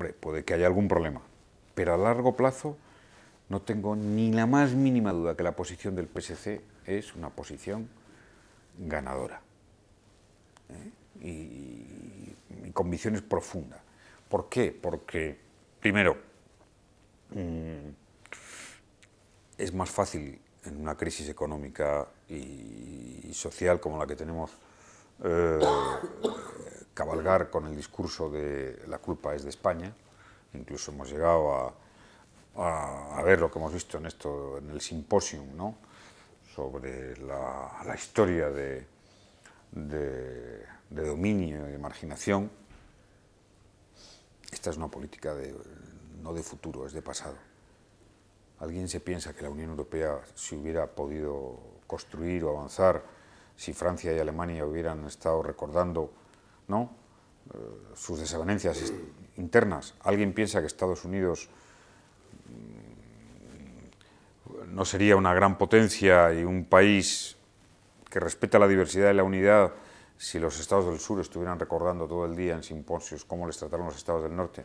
Hombre, puede que haya algún problema, pero a largo plazo no tengo ni la más mínima duda que la posición del PSC es una posición ganadora ¿eh? y, convicción es profundas. ¿Por qué? Porque, primero, mm, es más fácil en una crisis económica y, social como la que tenemos eh, cabalgar con el discurso de la culpa es de España. Incluso hemos llegado a, ver lo que hemos visto en, esto, en el simposium ¿no? sobre la, historia de, dominio y de marginación. Esta es una política de, no de futuro, es de pasado. ¿Alguien se piensa que la Unión Europea si hubiera podido construir o avanzar si Francia y Alemania hubieran estado recordando ¿no? sus desavenencias internas, alguien piensa que Estados Unidos mm, no sería una gran potencia y un país que respeta la diversidad y la unidad si los estados del sur estuvieran recordando todo el día en simposios cómo les trataron los estados del norte.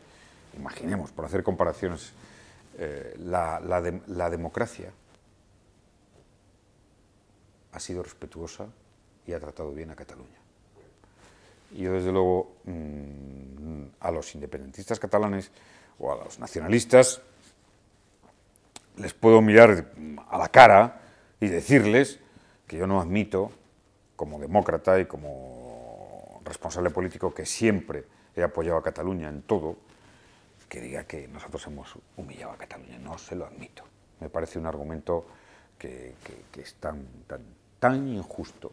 Imaginemos, por hacer comparaciones, eh, la democracia ha sido respetuosa y ha tratado bien a Cataluña. Yo, desde luego, mm, a los independentistas catalanes o a los nacionalistas les puedo mirar a la cara y decirles que yo no admito, como demócrata y como responsable político que siempre he apoyado a Cataluña en todo, que diga que nosotros hemos humillado a Cataluña. No se lo admito. Me parece un argumento que, es tan, tan injusto